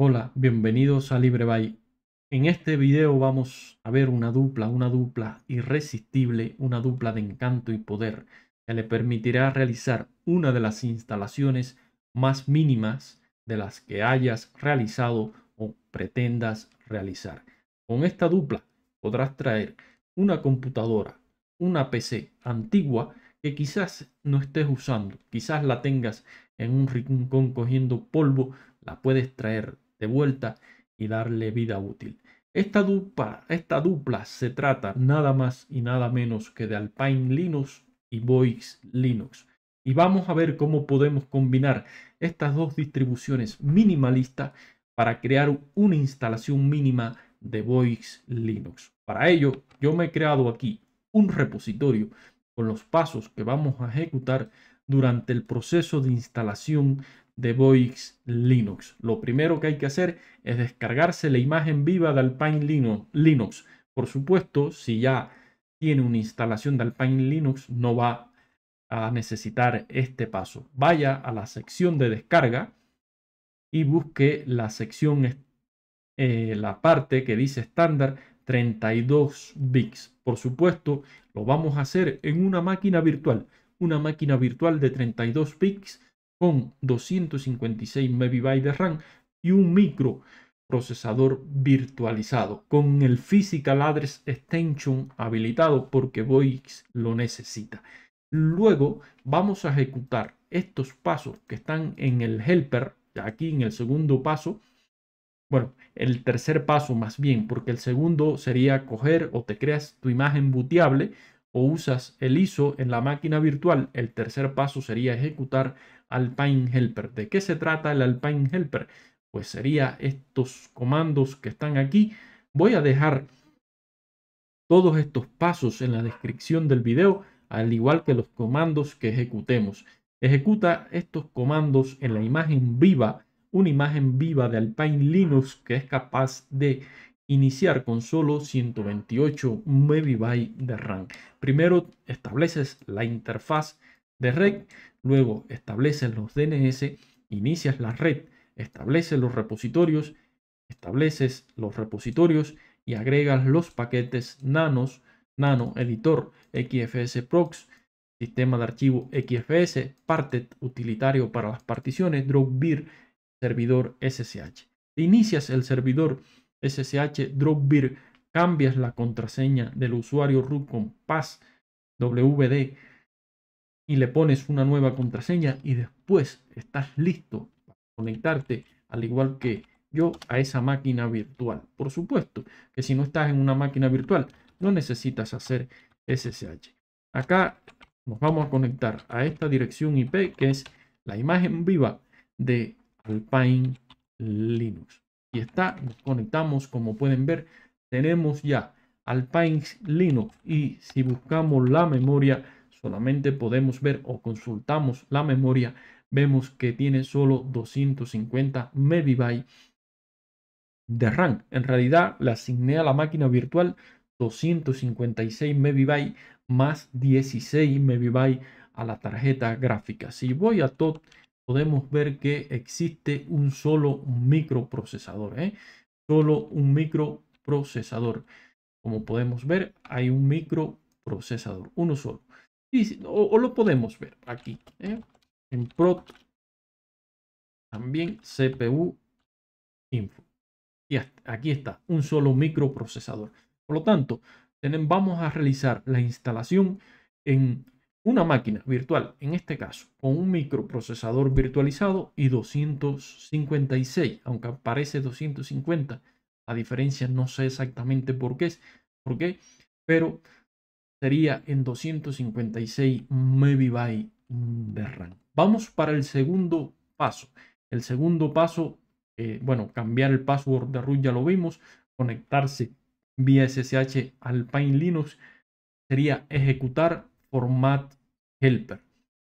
Hola, bienvenidos a LibreBay. En este video vamos a ver una dupla, una dupla irresistible, una dupla de encanto y poder que le permitirá realizar una de las instalaciones más mínimas de las que hayas realizado o pretendas realizar. Con esta dupla podrás traer una computadora, una PC antigua que quizás no estés usando, quizás la tengas en un rincón cogiendo polvo, la puedes traer de vuelta y darle vida útil. Esta dupla, se trata nada más y nada menos que de Alpine Linux y Voix Linux. Y vamos a ver cómo podemos combinar estas dos distribuciones minimalistas para crear una instalación mínima de Voix Linux. Para ello, yo me he creado aquí un repositorio con los pasos que vamos a ejecutar durante el proceso de instalación de Boix Linux. Lo primero que hay que hacer es descargarse la imagen viva de Alpine Linux. Por supuesto, si ya tiene una instalación de Alpine Linux, no va a necesitar este paso. Vaya a la sección de descarga y busque la sección, eh, la parte que dice estándar 32 bits. Por supuesto, lo vamos a hacer en una máquina virtual. Una máquina virtual de 32 bits con 256 MB de RAM y un microprocesador virtualizado con el Physical Address Extension habilitado porque VoIX lo necesita. Luego vamos a ejecutar estos pasos que están en el helper, aquí en el segundo paso, bueno, el tercer paso más bien, porque el segundo sería coger o te creas tu imagen booteable o usas el ISO en la máquina virtual. El tercer paso sería ejecutar Alpine Helper. ¿De qué se trata el Alpine Helper? Pues sería estos comandos que están aquí. Voy a dejar todos estos pasos en la descripción del video, al igual que los comandos que ejecutemos. Ejecuta estos comandos en la imagen viva, una imagen viva de Alpine Linux que es capaz de iniciar con solo 128 MB de RAM. Primero estableces la interfaz de red luego estableces los DNS, inicias la red, estableces los repositorios, estableces los repositorios y agregas los paquetes nanos, nano editor, XFS prox, sistema de archivo XFS, parted, utilitario para las particiones, DropBeer, servidor SSH. Inicias el servidor SSH DropBeer, cambias la contraseña del usuario root con pass wd y le pones una nueva contraseña y después estás listo para conectarte al igual que yo a esa máquina virtual. Por supuesto que si no estás en una máquina virtual no necesitas hacer SSH. Acá nos vamos a conectar a esta dirección IP que es la imagen viva de Alpine Linux. Y está, nos conectamos como pueden ver, tenemos ya Alpine Linux y si buscamos la memoria solamente podemos ver o consultamos la memoria, vemos que tiene solo 250 MB de RAM. En realidad le asigné a la máquina virtual 256 MB más 16 MB a la tarjeta gráfica. Si voy a TOT, podemos ver que existe un solo microprocesador. ¿eh? Solo un microprocesador. Como podemos ver, hay un microprocesador, uno solo o, lo podemos ver aquí. ¿eh? En prot. También CPU info. Y aquí está, un solo microprocesador. Por lo tanto, vamos a realizar la instalación en una máquina virtual, en este caso, con un microprocesador virtualizado y 256, aunque aparece 250. a diferencia no sé exactamente por qué, por qué pero sería en 256 maybe de RAM. Vamos para el segundo paso. El segundo paso, eh, bueno, cambiar el password de root ya lo vimos, conectarse vía SSH al Pine Linux sería ejecutar format helper.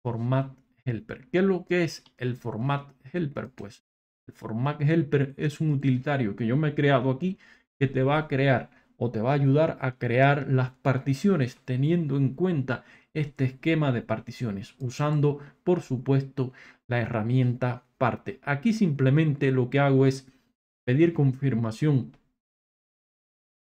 Format helper. ¿Qué es lo que es el format helper? Pues el format helper es un utilitario que yo me he creado aquí que te va a crear o te va a ayudar a crear las particiones teniendo en cuenta este esquema de particiones usando por supuesto la herramienta parte. Aquí simplemente lo que hago es pedir confirmación.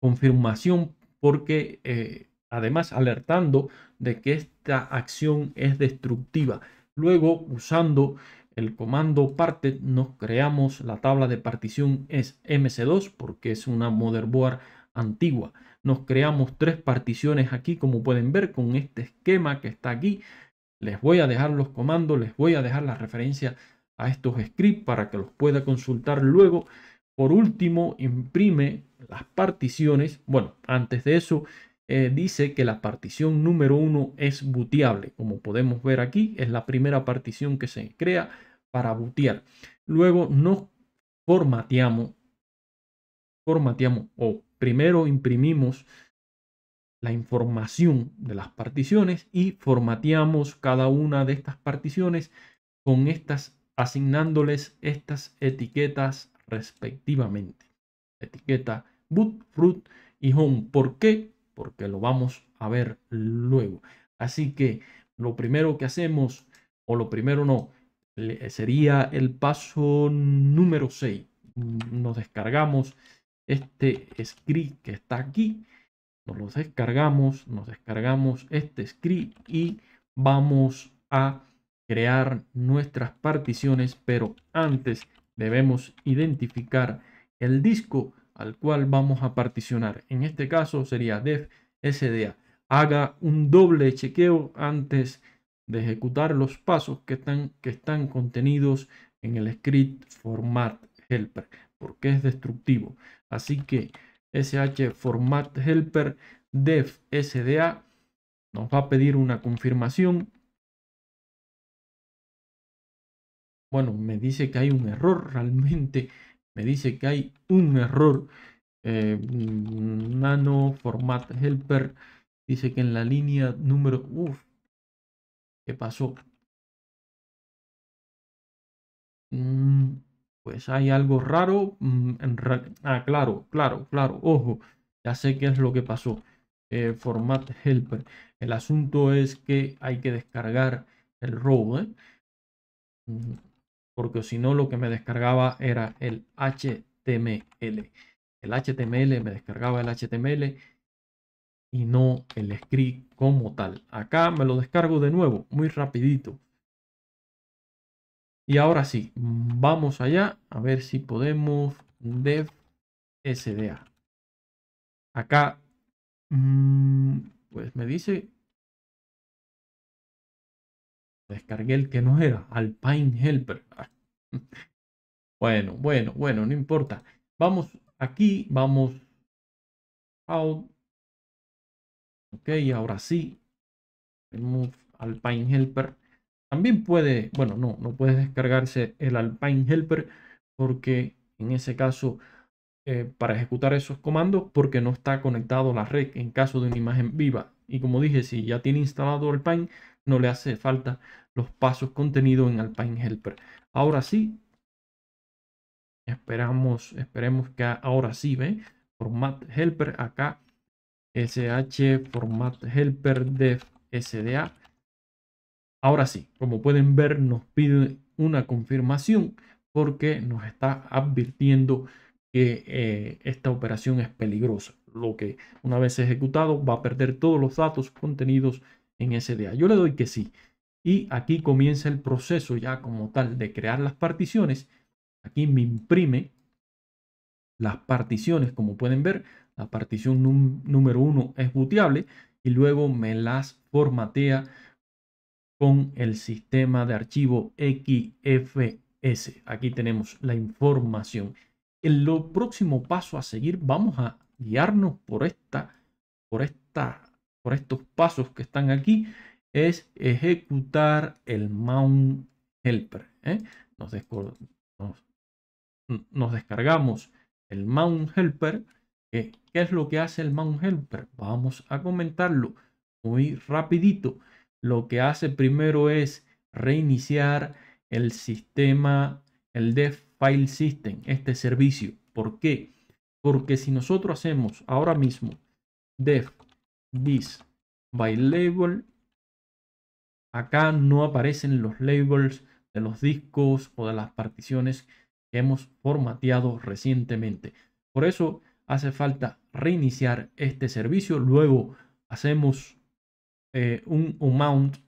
Confirmación porque eh, además alertando de que esta acción es destructiva. Luego usando el comando parte nos creamos la tabla de partición es ms 2 porque es una motherboard antigua. Nos creamos tres particiones aquí, como pueden ver, con este esquema que está aquí. Les voy a dejar los comandos, les voy a dejar la referencia a estos scripts para que los pueda consultar luego. Por último, imprime las particiones. Bueno, antes de eso, eh, dice que la partición número uno es buteable. Como podemos ver aquí, es la primera partición que se crea para bootear. Luego nos formateamos formateamos o primero imprimimos la información de las particiones y formateamos cada una de estas particiones con estas asignándoles estas etiquetas respectivamente. Etiqueta boot, root y home. ¿Por qué? Porque lo vamos a ver luego. Así que lo primero que hacemos, o lo primero no, sería el paso número 6. Nos descargamos este script que está aquí. Nos lo descargamos, nos descargamos este script y vamos a crear nuestras particiones, pero antes debemos identificar el disco al cual vamos a particionar. En este caso sería dev sda. Haga un doble chequeo antes de ejecutar los pasos que están, que están contenidos en el script format helper, porque es destructivo. Así que SH format helper def SDA nos va a pedir una confirmación. Bueno, me dice que hay un error realmente. Me dice que hay un error. Eh, nano format helper dice que en la línea número Uf, ¿qué pasó? Mm, pues hay algo raro. Mm, ah, claro, claro, claro, ojo, ya sé qué es lo que pasó. Eh, format helper. El asunto es que hay que descargar el row, ¿eh? mm, porque si no lo que me descargaba era el HTML. El HTML me descargaba el HTML y no el script como tal. Acá me lo descargo de nuevo, muy rapidito. Y ahora sí, vamos allá a ver si podemos dev SDA. Acá, mm, pues me dice, descargué el que no era, Alpine Helper. Ah. Bueno, bueno, bueno, no importa. Vamos aquí, vamos out. Ok, ahora sí, tenemos Alpine Helper. También puede, bueno, no, no puede descargarse el Alpine Helper porque en ese caso eh, para ejecutar esos comandos porque no está conectado a la red en caso de una imagen viva. Y como dije, si ya tiene instalado Alpine, no le hace falta los pasos contenidos en Alpine Helper. Ahora sí, esperamos, esperemos que ahora sí, ¿ve? Format Helper acá, SH Format Helper Dev SDA Ahora sí, como pueden ver, nos pide una confirmación porque nos está advirtiendo que eh, esta operación es peligrosa. Lo que una vez ejecutado va a perder todos los datos contenidos en SDA. Yo le doy que sí. Y aquí comienza el proceso ya como tal de crear las particiones. Aquí me imprime las particiones, como pueden ver. La partición número 1 es booteable y luego me las formatea con el sistema de archivo XFS. Aquí tenemos la información. En lo próximo paso a seguir, vamos a guiarnos por esta, por esta, por estos pasos que están aquí, es ejecutar el mount helper. ¿eh? Nos, descargamos el mount helper. ¿Qué, ¿Qué es lo que hace el mount helper? Vamos a comentarlo muy rapidito lo que hace primero es reiniciar el sistema, el dev file system, este servicio. ¿Por qué? Porque si nosotros hacemos ahora mismo dev this by label, acá no aparecen los labels de los discos o de las particiones que hemos formateado recientemente. Por eso hace falta reiniciar este servicio. Luego hacemos eh, un, un mount,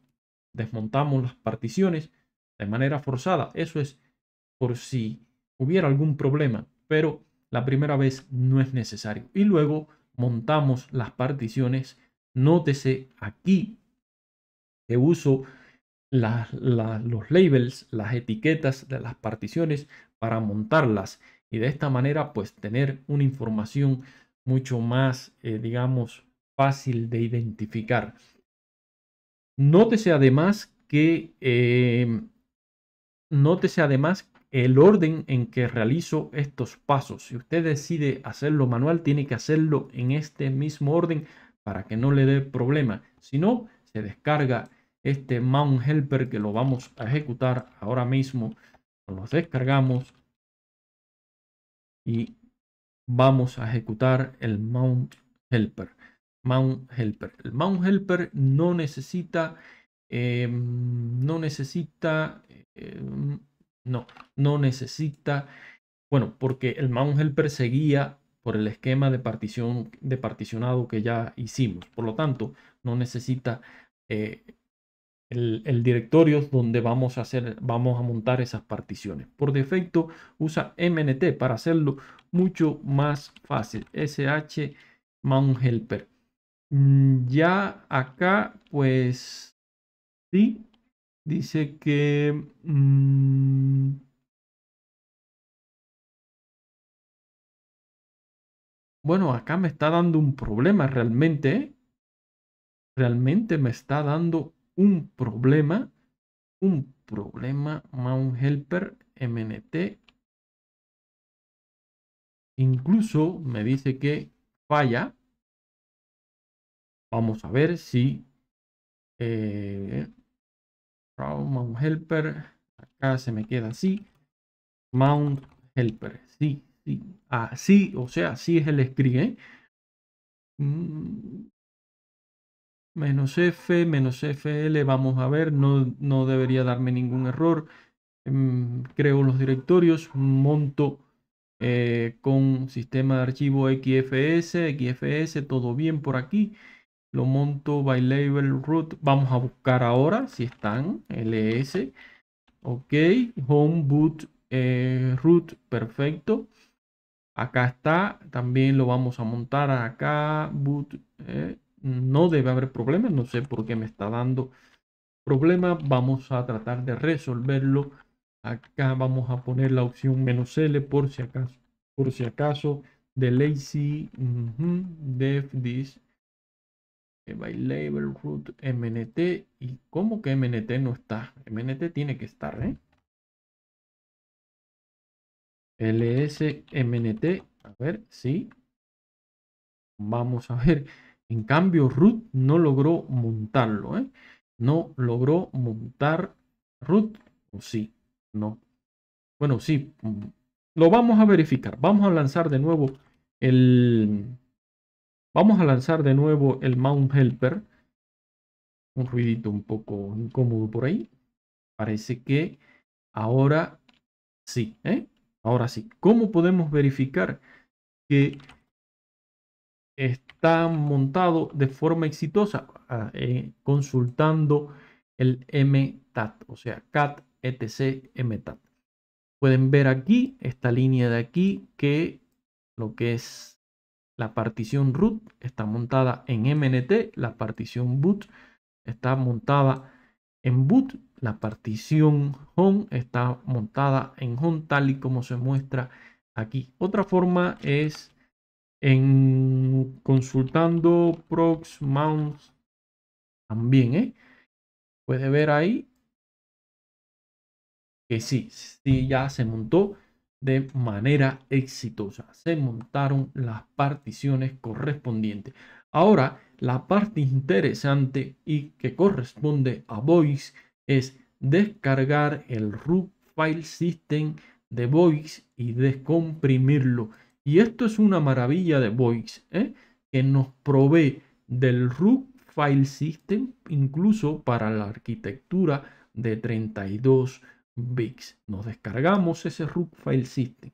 desmontamos las particiones de manera forzada. Eso es por si hubiera algún problema, pero la primera vez no es necesario. Y luego montamos las particiones. Nótese aquí que uso los labels, las etiquetas de las particiones para montarlas y de esta manera pues tener una información mucho más, eh, digamos, fácil de identificar. Nótese además que em, nótese además el orden en que realizo estos pasos. Si usted decide hacerlo manual, tiene que hacerlo en este mismo orden para que no le dé problema. Si no, se descarga este Mount Helper que lo vamos a ejecutar ahora mismo. Lo descargamos y vamos a ejecutar el Mount Helper. Mount Helper. El Mount Helper no necesita, em, no necesita, em, no, no necesita, bueno, porque el Mount Helper seguía por el esquema de partición, de particionado que ya hicimos. Por lo tanto, no necesita eh, el, el, directorio donde vamos a hacer, vamos a montar esas particiones. Por defecto, usa MNT para hacerlo mucho más fácil. SH Mount Helper. Mm, ya acá, pues sí, dice que... Mm, bueno, acá me está dando un problema realmente. Realmente me está dando un problema. Un problema Mount Helper MNT. Incluso me dice que falla. Vamos a ver si... Eh, mount helper. Acá se me queda así. Mount helper. Sí, sí. Así, o sea, así es el script. ¿eh? Mm. Menos F, menos FL, vamos a ver, no, no debería darme ningún error. Mm, creo los directorios, monto eh, con sistema de archivo XFS, XFS, todo bien por aquí lo monto by label root. Vamos a buscar ahora si están. ls. Ok. Home boot eh, root. Perfecto. Acá está. También lo vamos a montar acá. Boot. Eh, no debe haber problemas. No sé por qué me está dando problema. Vamos a tratar de resolverlo. Acá vamos a poner la opción menos "-l", por si acaso. Por si acaso, de lazy, uh def this by label root mnt. ¿Y como que mnt no está? mnt tiene que estar, ¿eh? ls mnt. A ver, sí. Vamos a ver. En cambio, root no logró montarlo, ¿eh? No logró montar root. ¿O sí? No. Bueno, sí. Lo vamos a verificar. Vamos a lanzar de nuevo el Vamos a lanzar de nuevo el Mount Helper. Un ruidito un poco incómodo por ahí. Parece que ahora sí, ¿eh? Ahora sí. ¿Cómo podemos verificar que está montado de forma exitosa? Ah, eh, consultando el MTAT, o sea, CAT, ETC, MTAT. Pueden ver aquí, esta línea de aquí, que lo que es la partición root está montada en MNT, la partición boot está montada en boot, la partición home está montada en home tal y como se muestra aquí. Otra forma es en consultando proxmounts también, ¿eh? Puede ver ahí que sí, sí ya se montó de manera exitosa. Se montaron las particiones correspondientes. Ahora, la parte interesante y que corresponde a Voice es descargar el root file system de Voice y descomprimirlo. Y esto es una maravilla de Voice, ¿eh? que nos provee del root file system incluso para la arquitectura de 32 nos descargamos ese root file system.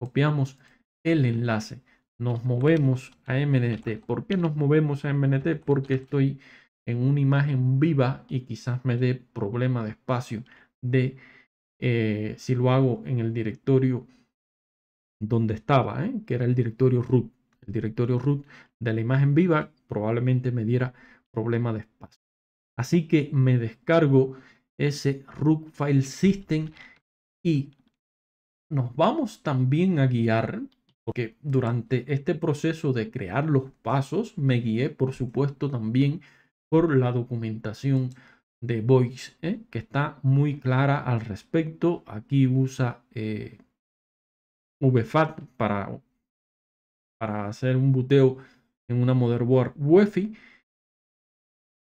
Copiamos el enlace. Nos movemos a MNT. ¿Por qué nos movemos a MNT? Porque estoy en una imagen viva y quizás me dé problema de espacio de eh, si lo hago en el directorio donde estaba, ¿eh? que era el directorio root. El directorio root de la imagen viva probablemente me diera problema de espacio. Así que me descargo ese rook file system y nos vamos también a guiar porque durante este proceso de crear los pasos me guié por supuesto también por la documentación de Voice ¿eh? que está muy clara al respecto aquí usa eh, VFAT para para hacer un buteo en una motherboard wifi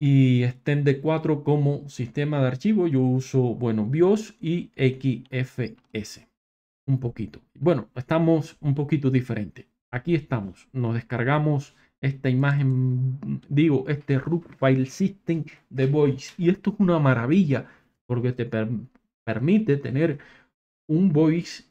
y Extend4 como sistema de archivo. Yo uso, bueno, BIOS y XFS. Un poquito. Bueno, estamos un poquito diferente. Aquí estamos. Nos descargamos esta imagen, digo, este root file system de voice. Y esto es una maravilla porque te permite tener un voice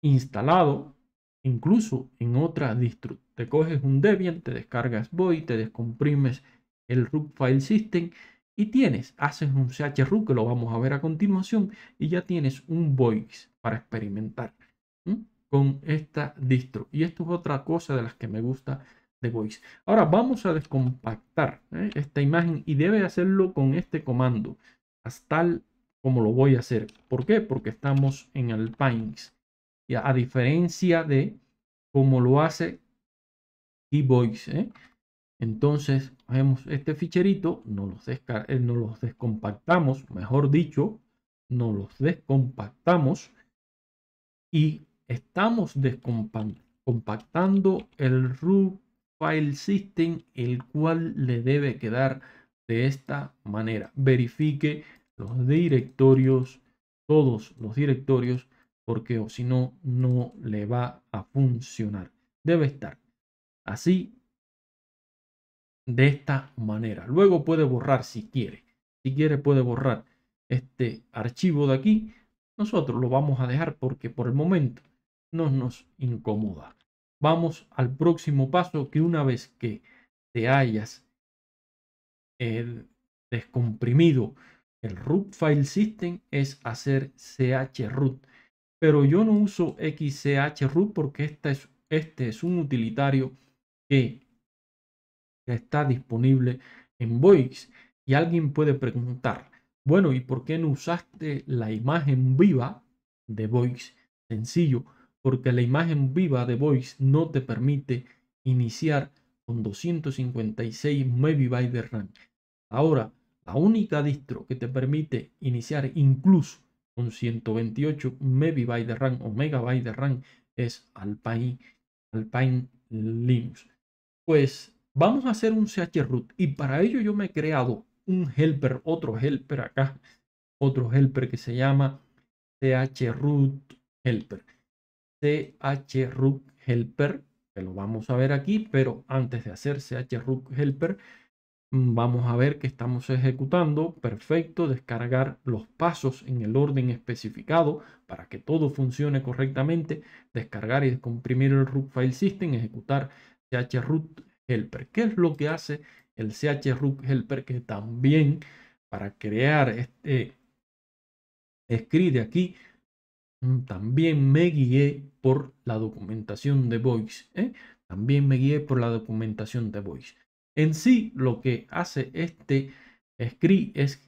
instalado incluso en otra distro. Te coges un Debian, te descargas voice, te descomprimes el root file system y tienes, haces un chroot que lo vamos a ver a continuación y ya tienes un voice para experimentar con esta distro. Y esto es otra cosa de las que me gusta de voice. Ahora vamos a descompactar ¿eh? esta imagen y debe hacerlo con este comando, hasta como lo voy a hacer. ¿Por qué? Porque estamos en alpines, Y a diferencia de como lo hace Keyvoice. ¿eh? Entonces, hacemos este ficherito, no los, eh, no los descompactamos, mejor dicho, no los descompactamos y estamos descompactando el root file system, el cual le debe quedar de esta manera. Verifique los directorios, todos los directorios, porque o si no, no le va a funcionar. Debe estar así de esta manera. Luego puede borrar si quiere. Si quiere puede borrar este archivo de aquí. Nosotros lo vamos a dejar porque por el momento no nos incomoda. Vamos al próximo paso que una vez que te hayas eh, descomprimido el root file system es hacer chroot. Pero yo no uso xchroot porque esta es, este es un utilitario que está disponible en Voix. Y alguien puede preguntar, bueno, ¿y por qué no usaste la imagen viva de Voix? Sencillo, porque la imagen viva de voice no te permite iniciar con 256 MB de RAM. Ahora, la única distro que te permite iniciar incluso con 128 MB de RAM o megabyte de RAM es Alpine, Alpine Linux. Pues Vamos a hacer un chroot y para ello yo me he creado un helper, otro helper acá, otro helper que se llama chroot helper. chroot helper, que lo vamos a ver aquí, pero antes de hacer chroot helper, mm, vamos a ver que estamos ejecutando. Perfecto, descargar los pasos en el orden especificado para que todo funcione correctamente. Descargar y descomprimir el root file system, ejecutar chroot helper. ¿Qué es lo que hace el chroot helper? Que también para crear este script aquí, mm, también me guié por la documentación de Voice. ¿eh? También me guié por la documentación de Voice. En sí, lo que hace este script es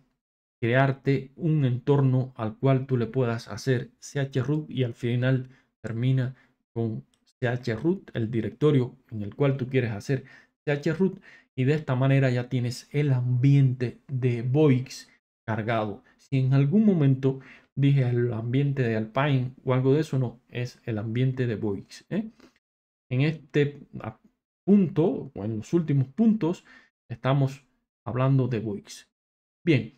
crearte un entorno al cual tú le puedas hacer chroot y al final termina con chroot, el directorio en el cual tú quieres hacer chroot y de esta manera ya tienes el ambiente de Boix cargado. Si en algún momento dije el ambiente de Alpine o algo de eso, no, es el ambiente de Boix. ¿eh? En este ah, punto, o en los últimos puntos, estamos hablando de Boix. Bien,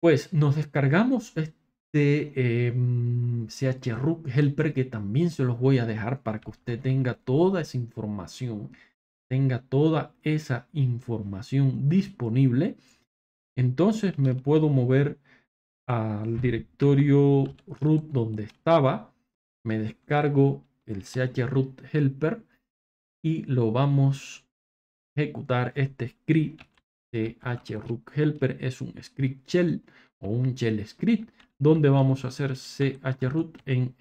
pues nos descargamos este eh, em, CH Helper, que también se los voy a dejar para que usted tenga toda esa información, tenga toda esa información disponible. Entonces me puedo mover al directorio root donde estaba, me descargo el chroot helper y lo vamos a ejecutar este script chroot helper es un script shell o un shell script donde vamos a hacer chroot en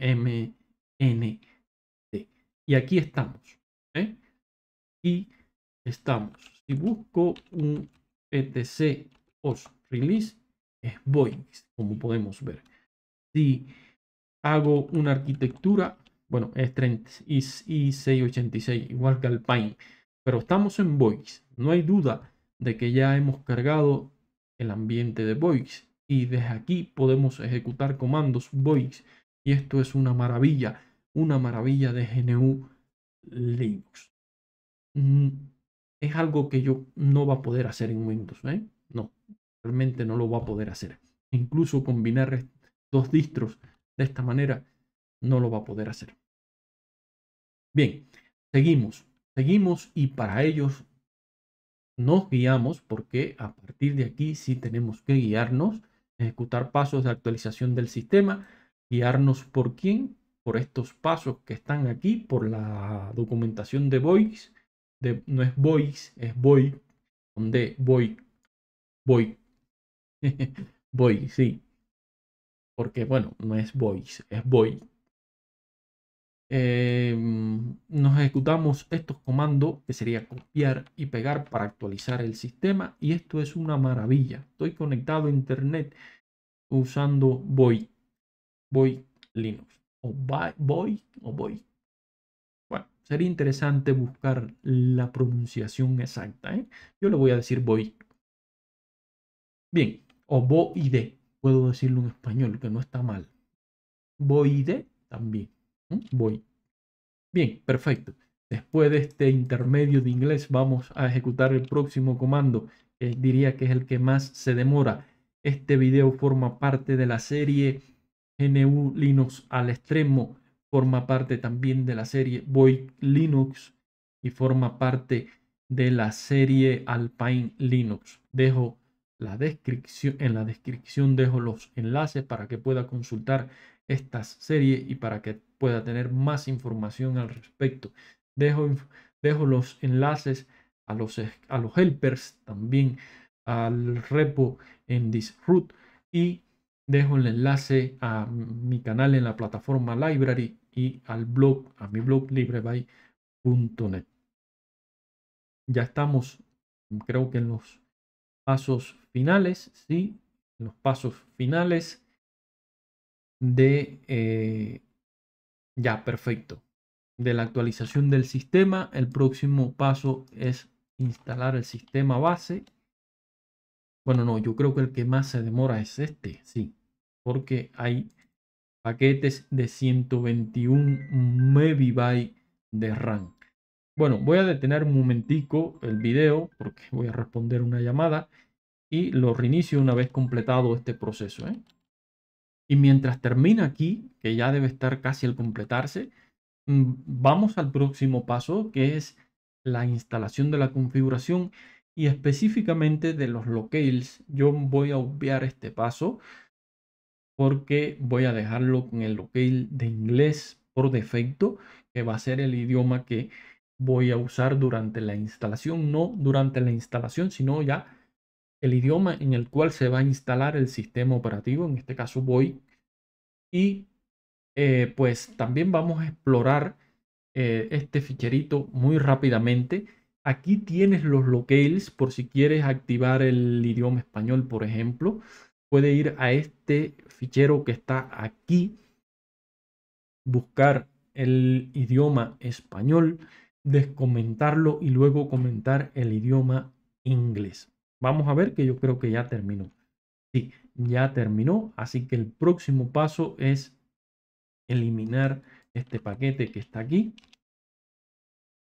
mnt. Y aquí estamos. ¿eh? Y estamos. Si busco un etc os release, es VOIX, como podemos ver. Si hago una arquitectura, bueno, es 30, y 686 igual que Alpine, pero estamos en VOIX. No hay duda de que ya hemos cargado el ambiente de VOIX y desde aquí podemos ejecutar comandos voice y esto es una maravilla, una maravilla de GNU Linux. Mm, es algo que yo no va a poder hacer en Windows, ¿eh? No, realmente no lo va a poder hacer. Incluso combinar dos distros de esta manera no lo va a poder hacer. Bien, seguimos, seguimos y para ellos nos guiamos porque a partir de aquí sí tenemos que guiarnos ejecutar pasos de actualización del sistema, guiarnos por quién, por estos pasos que están aquí, por la documentación de Voice, de, no es Voice, es Voice, donde voy, voy, voy, sí, porque bueno, no es Voice, es Voice. Eh, nos ejecutamos estos comandos que sería copiar y pegar para actualizar el sistema y esto es una maravilla estoy conectado a internet usando voy voy linux o voy o voy bueno sería interesante buscar la pronunciación exacta ¿eh? yo le voy a decir voy bien o voy de, puedo decirlo en español que no está mal voy de también ¿Mm? Voy. Bien, perfecto. Después de este intermedio de inglés vamos a ejecutar el próximo comando, que diría que es el que más se demora. Este video forma parte de la serie GNU Linux al extremo, forma parte también de la serie Void Linux y forma parte de la serie Alpine Linux. Dejo la descripción, en la descripción dejo los enlaces para que pueda consultar esta serie y para que pueda tener más información al respecto. Dejo, dejo los enlaces a los, a los helpers, también al repo en Disroot y dejo el enlace a mi canal en la plataforma Library y al blog, a mi blog libreby.net Ya estamos, creo que en los pasos finales, ¿sí? los pasos finales de... Eh, ya, perfecto. De la actualización del sistema, el próximo paso es instalar el sistema base. Bueno, no, yo creo que el que más se demora es este, sí, porque hay paquetes de 121 MB de RAM. Bueno, voy a detener un momentico el video porque voy a responder una llamada y lo reinicio una vez completado este proceso. ¿eh? Y mientras termina aquí, que ya debe estar casi al completarse, mm, vamos al próximo paso que es la instalación de la configuración y específicamente de los locales. Yo voy a obviar este paso porque voy a dejarlo con el locale de inglés por defecto, que va a ser el idioma que voy a usar durante la instalación, no durante la instalación, sino ya el idioma en el cual se va a instalar el sistema operativo, en este caso voy y eh, pues también vamos a explorar eh, este ficherito muy rápidamente. Aquí tienes los locales por si quieres activar el idioma español, por ejemplo. Puede ir a este fichero que está aquí, buscar el idioma español, descomentarlo y luego comentar el idioma inglés. Vamos a ver que yo creo que ya terminó. Sí, ya terminó. Así que el próximo paso es eliminar este paquete que está aquí.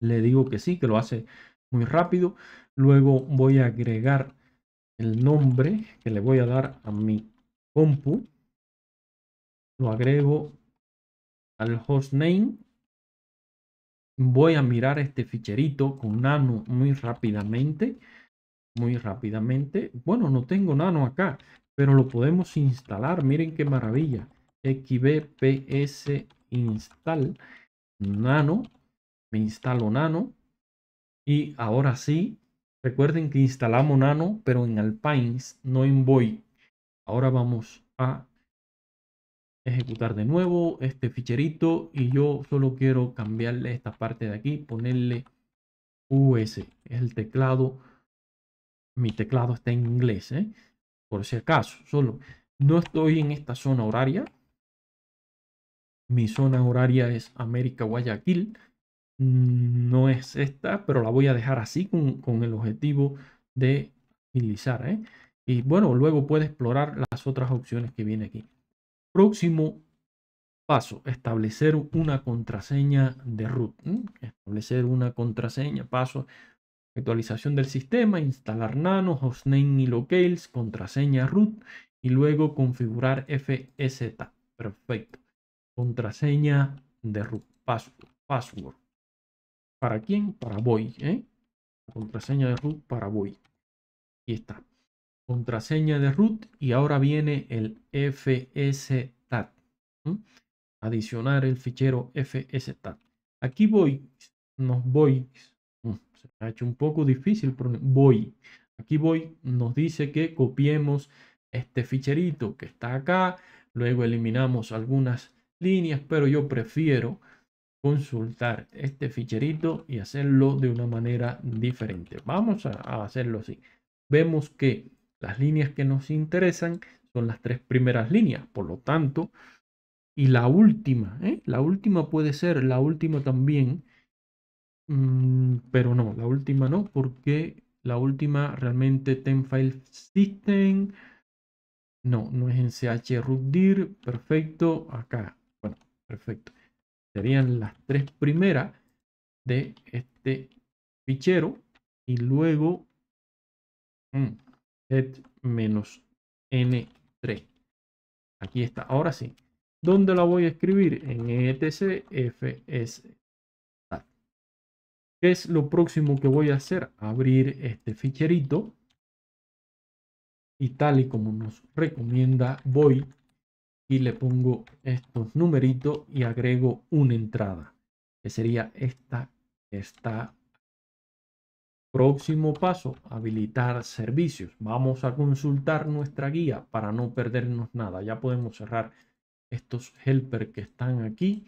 Le digo que sí, que lo hace muy rápido. Luego voy a agregar el nombre que le voy a dar a mi compu. Lo agrego al hostname. Voy a mirar este ficherito con nano muy rápidamente muy rápidamente. Bueno, no tengo nano acá, pero lo podemos instalar. Miren qué maravilla. XBPS install nano. Me instalo nano. Y ahora sí, recuerden que instalamos nano, pero en Alpines, no en void Ahora vamos a ejecutar de nuevo este ficherito y yo solo quiero cambiarle esta parte de aquí, ponerle US, es el teclado mi teclado está en inglés, ¿eh? por si acaso, solo no estoy en esta zona horaria. Mi zona horaria es América Guayaquil. No es esta, pero la voy a dejar así con, el objetivo de utilizar. ¿eh? Y bueno, luego puede explorar las otras opciones que viene aquí. Próximo paso, establecer una contraseña de root. Establecer una contraseña, paso Actualización del sistema, instalar nano, hostname y locales, contraseña root y luego configurar FSTAT. Perfecto. Contraseña de root, password. ¿Para quién? Para voy. ¿eh? Contraseña de root para voy. Aquí está. Contraseña de root y ahora viene el FSTAT. Adicionar el fichero FSTAT. Aquí voy, nos voy se ha hecho un poco difícil. Pero voy. Aquí voy nos dice que copiemos este ficherito que está acá. Luego eliminamos algunas líneas, pero yo prefiero consultar este ficherito y hacerlo de una manera diferente. Vamos a, hacerlo así. Vemos que las líneas que nos interesan son las tres primeras líneas, por lo tanto, y la última, ¿eh? la última puede ser, la última también Mm, pero no, la última no, porque la última realmente file System. No, no es en rudir Perfecto. Acá. Bueno, perfecto. Serían las tres primeras de este fichero. Y luego mm, head-n3. Aquí está. Ahora sí. ¿Dónde la voy a escribir? En etcfs ¿Qué es lo próximo que voy a hacer? Abrir este ficherito. Y tal y como nos recomienda, voy y le pongo estos numeritos y agrego una entrada. Que sería esta Próximo paso, habilitar servicios. Vamos a consultar nuestra guía para no perdernos nada. Ya podemos cerrar estos helper que están aquí.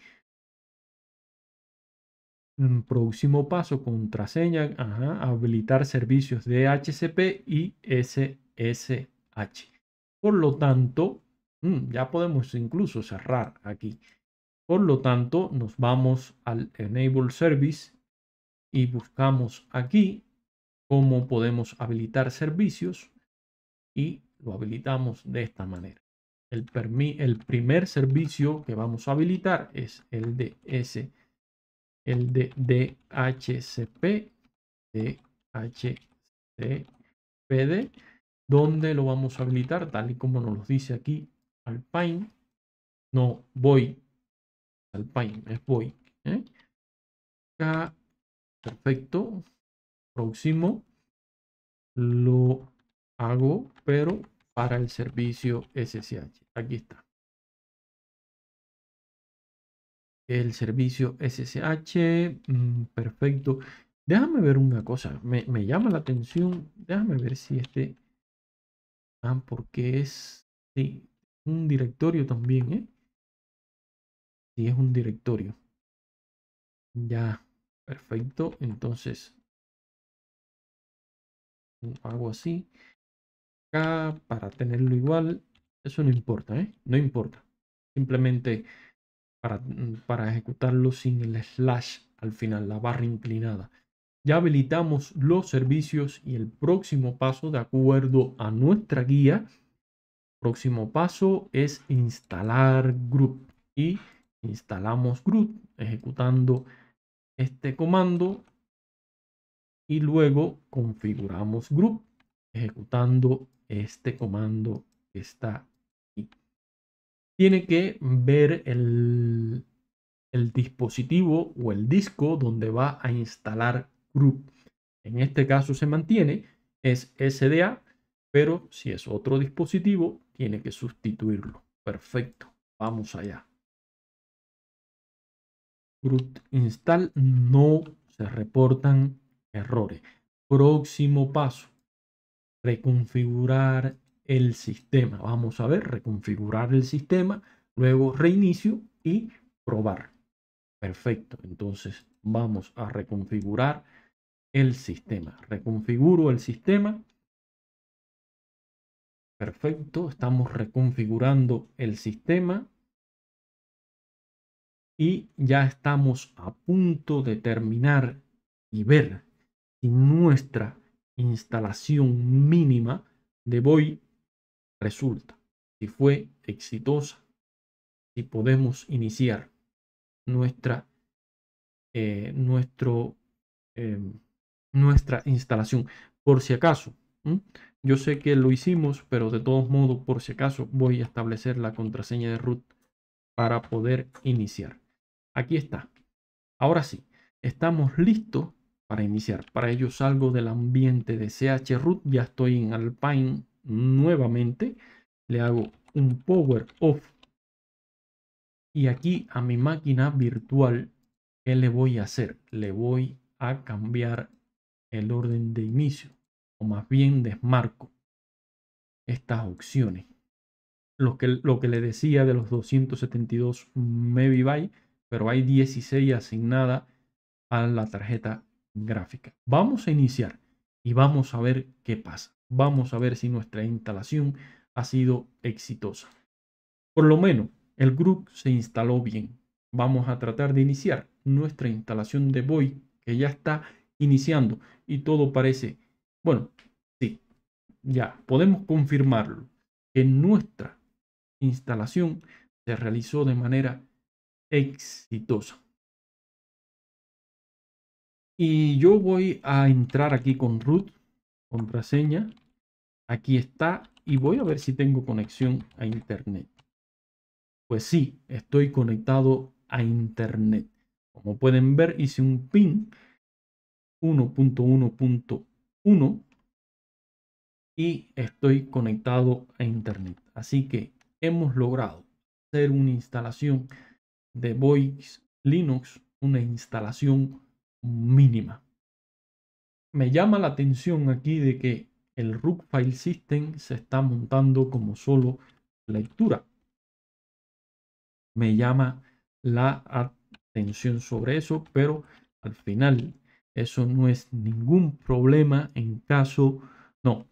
Mm, próximo paso, contraseña, ajá, habilitar servicios de HCP y SSH. Por lo tanto, mm, ya podemos incluso cerrar aquí. Por lo tanto, nos vamos al Enable Service y buscamos aquí cómo podemos habilitar servicios y lo habilitamos de esta manera. El, el primer servicio que vamos a habilitar es el de SSH el de DHCP, DHCPD, donde lo vamos a habilitar tal y como nos lo dice aquí Alpine. No, voy. Alpine, es voy. ¿eh? Acá, perfecto. Próximo. Lo hago, pero para el servicio SSH. Aquí está. el servicio SSH. Mm, perfecto. Déjame ver una cosa. Me, llama la atención. Déjame ver si este... Ah, porque es... Sí, un directorio también, ¿eh? es un directorio. Ya, perfecto. Entonces, mm, hago así. Acá, para tenerlo igual, eso no importa, ¿eh? No importa. Simplemente Mm, para, ejecutarlo sin el slash al final, la barra inclinada. Ya habilitamos los servicios y el próximo paso, de acuerdo a nuestra guía, próximo paso es instalar group y instalamos group ejecutando este comando y luego configuramos group ejecutando este comando que está tiene que ver el, dispositivo o el disco donde va a instalar group. En este caso se mantiene, es SDA, pero si es otro dispositivo, tiene que sustituirlo. Perfecto, vamos allá. Grub install no se reportan errores. Próximo paso, reconfigurar el sistema. Vamos a ver, reconfigurar el sistema, luego reinicio y probar. Perfecto, entonces vamos a reconfigurar el sistema. Reconfiguro el sistema. Perfecto, estamos reconfigurando el sistema. Y ya estamos a punto de terminar y ver si nuestra instalación mínima de voy resulta, si fue exitosa, si podemos iniciar nuestra, eh, em, nuestra instalación. Por si acaso, yo sé que lo hicimos, pero de todos modos, por si acaso, voy a establecer la contraseña de root para poder iniciar. Aquí está. Ahora sí, estamos listos para iniciar. Para ello salgo del ambiente de chroot, ya estoy en Alpine nuevamente, le hago un power off y aquí a mi máquina virtual, que le voy a hacer? Le voy a cambiar el orden de inicio o más bien desmarco estas opciones. Lo que, lo que le decía de los 272 MB, pero hay 16 asignada a la tarjeta gráfica. Vamos a iniciar y vamos a ver qué pasa vamos a ver si nuestra instalación ha sido exitosa. Por lo menos el group se instaló bien. Vamos a tratar de iniciar nuestra instalación de Void que ya está iniciando y todo parece, bueno, sí, ya podemos confirmarlo que nuestra instalación se realizó de manera exitosa. Y yo voy a entrar aquí con root contraseña. Aquí está y voy a ver si tengo conexión a internet. Pues sí, estoy conectado a internet. Como pueden ver, hice un pin 1.1.1 y estoy conectado a internet. Así que hemos logrado hacer una instalación de Voice Linux, una instalación mínima me llama la atención aquí de que el Rook File System se está montando como solo lectura. Me llama la atención sobre eso, pero al final eso no es ningún problema en caso, no.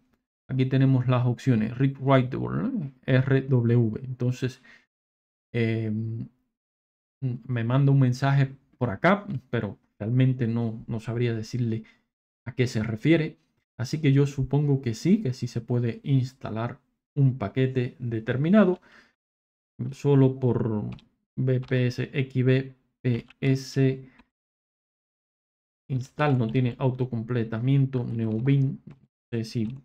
Aquí tenemos las opciones, Rick writable. RW. Entonces, em, me manda un mensaje por acá, pero realmente no, no sabría decirle a qué se refiere. Así que yo supongo que sí, que sí se puede instalar un paquete determinado solo por bpsxbps install no tiene autocompletamiento neobin no sé si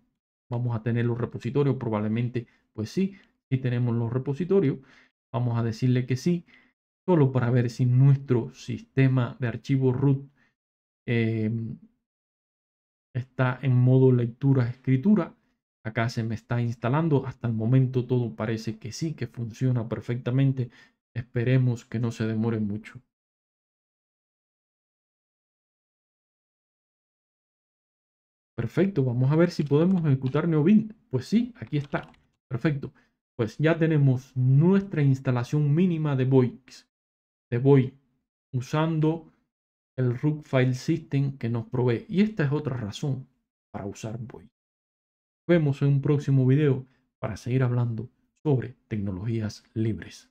vamos a tener los repositorios probablemente pues sí si tenemos los repositorios vamos a decirle que sí solo para ver si nuestro sistema de archivos root eh, está en modo lectura-escritura. Acá se me está instalando. Hasta el momento todo parece que sí, que funciona perfectamente. Esperemos que no se demore mucho. Perfecto, vamos a ver si podemos ejecutar neovin, Pues sí, aquí está. Perfecto. Pues ya tenemos nuestra instalación mínima de Boix. De voy usando el Rook File System que nos provee. Y esta es otra razón para usar Void. Nos vemos en un próximo video para seguir hablando sobre tecnologías libres.